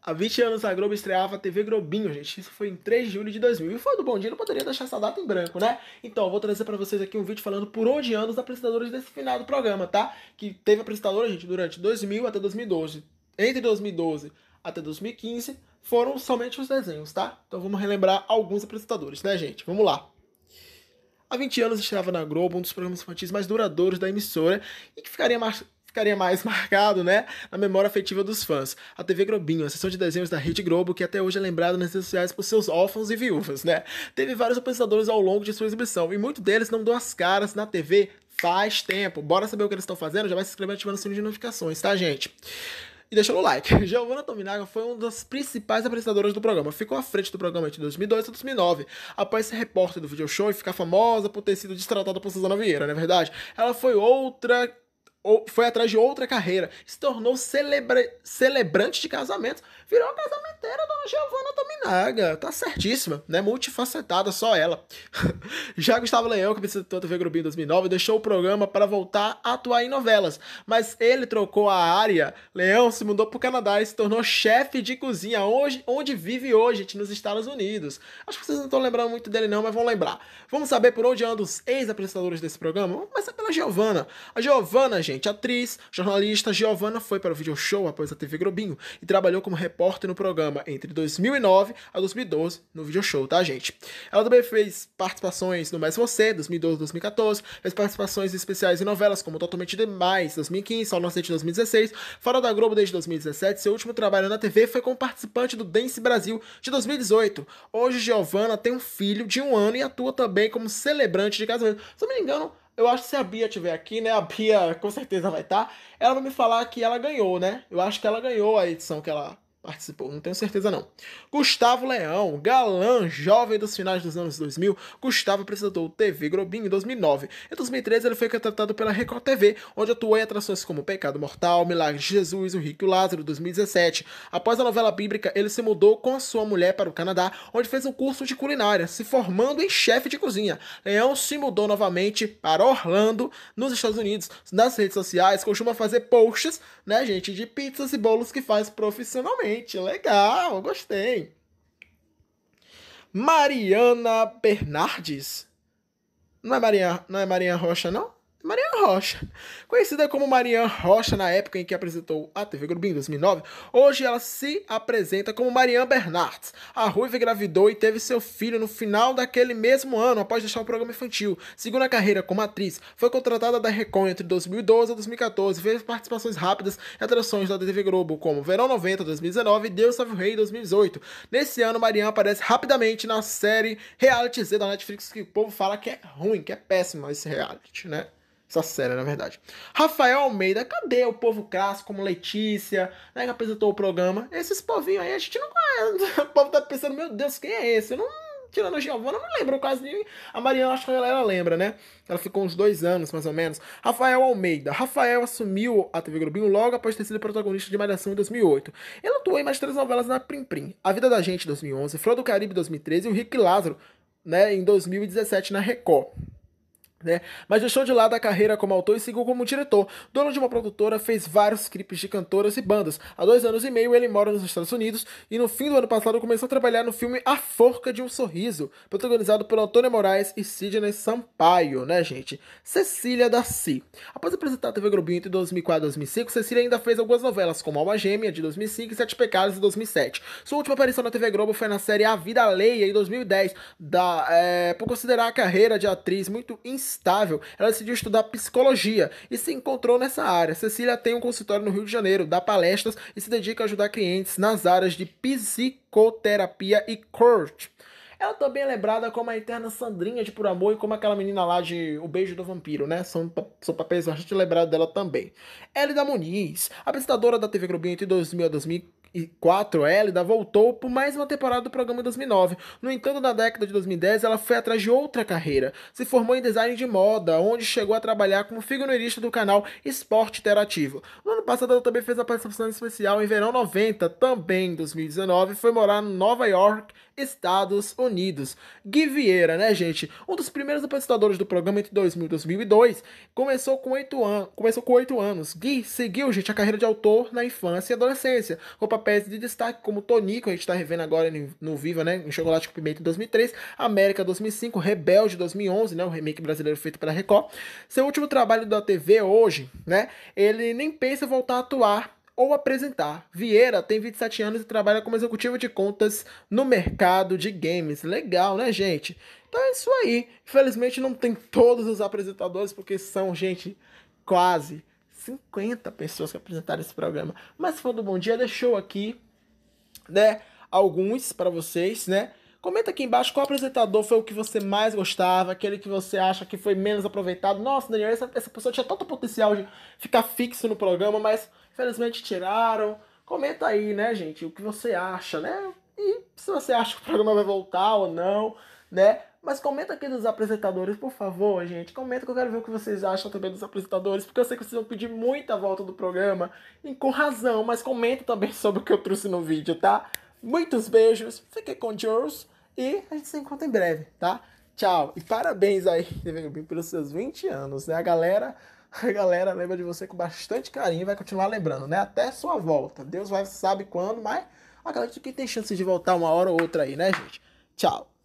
Há 20 anos a Globo estreava a TV Globinho, gente. Isso foi em 3 de julho de 2000. E foi do Bom Dia, não poderia deixar essa data em branco, né? Então, eu vou trazer para vocês aqui um vídeo falando por onde anos os apresentadores desse final do programa, tá? Que teve apresentadora, gente, durante 2000 até 2012. Entre 2012 até 2015 foram somente os desenhos, tá? Então vamos relembrar alguns apresentadores, né, gente? Vamos lá. Há 20 anos estreava na Globo, um dos programas infantis mais duradouros da emissora e que ficaria mais ficaria mais marcado, né, na memória afetiva dos fãs. A TV Globinho, a sessão de desenhos da Rede Globo, que até hoje é lembrada nas redes sociais por seus órfãos e viúvas, né, teve vários apresentadores ao longo de sua exibição, e muitos deles não dão as caras na TV faz tempo. Bora saber o que eles estão fazendo? Já vai se inscrever ativando o sininho de notificações, tá, gente? e deixando o like. Giovanna Tominaga foi uma das principais apresentadoras do programa. Ficou à frente do programa entre 2002 e 2009. Após ser repórter do video show e ficar famosa por ter sido destratada por Suzana Vieira, não é verdade? Ela foi outra ou foi atrás de outra carreira, se tornou celebra celebrante de casamentos, virou a casamenteira da Giovanna Dominaga, tá certíssima, né? Multifacetada, só ela. Já Gustavo Leão, que precisa tanto ver Grubinho em 2009, deixou o programa para voltar a atuar em novelas, mas ele trocou a área. Leão se mudou pro Canadá e se tornou chefe de cozinha, onde, onde vive hoje, nos Estados Unidos. Acho que vocês não estão lembrando muito dele não, mas vão lembrar. Vamos saber por onde andam os ex-apresentadores desse programa? Vamos começar pela Giovanna. A Giovanna, gente. A atriz, jornalista Giovanna foi para o video show após a TV Globinho e trabalhou como repórter no programa entre 2009 a 2012 no video show, tá, gente? Ela também fez participações no Mais Você, 2012 2014, fez participações especiais em novelas como Totalmente Demais, 2015, Sol Nascente, 2016, Fora da Globo desde 2017. Seu último trabalho na TV foi como participante do Dance Brasil de 2018. Hoje, Giovanna tem um filho de um ano e atua também como celebrante de casamento. Se não me engano, eu acho que se a Bia estiver aqui, né? A Bia com certeza vai estar. Tá, ela vai me falar que ela ganhou, né? Eu acho que ela ganhou a edição que ela participou, não tenho certeza não. Gustavo Leão, galã jovem dos finais dos anos 2000, Gustavo apresentou TV Globinho em 2009. Em 2013 ele foi contratado pela Record TV, onde atuou em atrações como Pecado Mortal, Milagre de Jesus, O Rico e o Lázaro, 2017. Após a novela bíblica, ele se mudou com a sua mulher para o Canadá, onde fez um curso de culinária, se formando em chefe de cozinha. Leão se mudou novamente para Orlando, nos Estados Unidos. Nas redes sociais, costuma fazer posts, né, gente, de pizzas e bolos que faz profissionalmente gente, legal, gostei. Mariana Bernardes. Não é Maria, não é Maria Rocha, não? Rocha. Conhecida como Marian Rocha na época em que apresentou a TV Globinho em 2009, hoje ela se apresenta como Marian Bernardes. A ruiva engravidou e teve seu filho no final daquele mesmo ano, após deixar o programa infantil. Seguindo a carreira como atriz, foi contratada da Record entre 2012 e 2014, fez participações rápidas em atrações da TV Globo, como Verão 90 2019 e Deus Salve o Rei 2018. Nesse ano, Marian aparece rapidamente na série Reality Z da Netflix, que o povo fala que é ruim, que é péssimo esse reality, né? essa série, na verdade. Rafael Almeida, cadê o povo clássico como Letícia, né, que apresentou o programa? Esses povinhos aí a gente não conhece. O povo tá pensando, meu Deus, quem é esse? Eu não tirando a Giovana, não lembro quase nem. A Mariana, acho que a galera lembra, né? Ela ficou uns dois anos, mais ou menos. Rafael Almeida. Rafael assumiu a TV Globinho logo após ter sido protagonista de Malhação em 2008. Ele atuou em mais três novelas na Prim Prim. A Vida da Gente, 2011, Flor do Caribe, 2013 e O Rick Lázaro, né, em 2017 na Record. Né? Mas deixou de lado a carreira como autor e seguiu como diretor. Dono de uma produtora, fez vários clipes de cantoras e bandas. Há dois anos e meio ele mora nos Estados Unidos e no fim do ano passado começou a trabalhar no filme A Forca de um Sorriso, protagonizado por Antônio Moraes e Sidney Sampaio, né, gente? Cecília da Após apresentar a TV Globinho entre 2004 e 2005, Cecília ainda fez algumas novelas, como Alma Gêmea, de 2005 e Sete Pecados, de 2007. Sua última aparição na TV Globo foi na série A Vida Leia em 2010, da, é, por considerar a carreira de atriz muito insegura estável, ela decidiu estudar psicologia e se encontrou nessa área. Cecília tem um consultório no Rio de Janeiro, dá palestras e se dedica a ajudar clientes nas áreas de psicoterapia e coach. Ela também é lembrada como a eterna Sandrinha de Por Amor e como aquela menina lá de O Beijo do Vampiro, né? São, são papéis bastante lembrados dela também. Elida Muniz, apresentadora da TV Globinho entre 2000 e 2004, e 4L da voltou por mais uma temporada do programa em 2009. No entanto, na década de 2010, ela foi atrás de outra carreira. Se formou em design de moda, onde chegou a trabalhar como figurinista do canal Esporte Interativo. No ano passado, ela também fez a participação especial em Verão 90, também em 2019, foi morar em Nova York Estados Unidos. Gui Vieira, né, gente? Um dos primeiros apresentadores do programa entre 2000 e 2002. Começou com oito an anos. Gui seguiu, gente, a carreira de autor na infância e adolescência, com papéis de destaque como Tonico, a gente está revendo agora no Viva, né, em Chocolate com Pimenta em 2003, América 2005, Rebelde 2011, né, o remake brasileiro feito pela Record. Seu último trabalho da TV hoje, né, ele nem pensa voltar a atuar ou apresentar. Vieira tem 27 anos e trabalha como executivo de contas no mercado de games. Legal, né, gente? Então é isso aí. Infelizmente não tem todos os apresentadores, porque são, gente, quase 50 pessoas que apresentaram esse programa. Mas se Bom Dia, deixou aqui, né, alguns para vocês, né? Comenta aqui embaixo qual apresentador foi o que você mais gostava, aquele que você acha que foi menos aproveitado. Nossa, Daniel, essa, essa pessoa tinha tanto potencial de ficar fixo no programa, mas felizmente tiraram. Comenta aí, né, gente, o que você acha, né? E se você acha que o programa vai voltar ou não, né? Mas comenta aqui dos apresentadores, por favor, gente. Comenta que eu quero ver o que vocês acham também dos apresentadores, porque eu sei que vocês vão pedir muita volta do programa, e com razão, mas comenta também sobre o que eu trouxe no vídeo, tá? Muitos beijos, fique com Deus. E a gente se encontra em breve, tá? Tchau. E parabéns aí, pelos seus 20 anos, né? A galera, a galera lembra de você com bastante carinho e vai continuar lembrando, né? Até sua volta. Deus vai sabe quando, mas acredito que tem chance de voltar uma hora ou outra aí, né, gente? Tchau.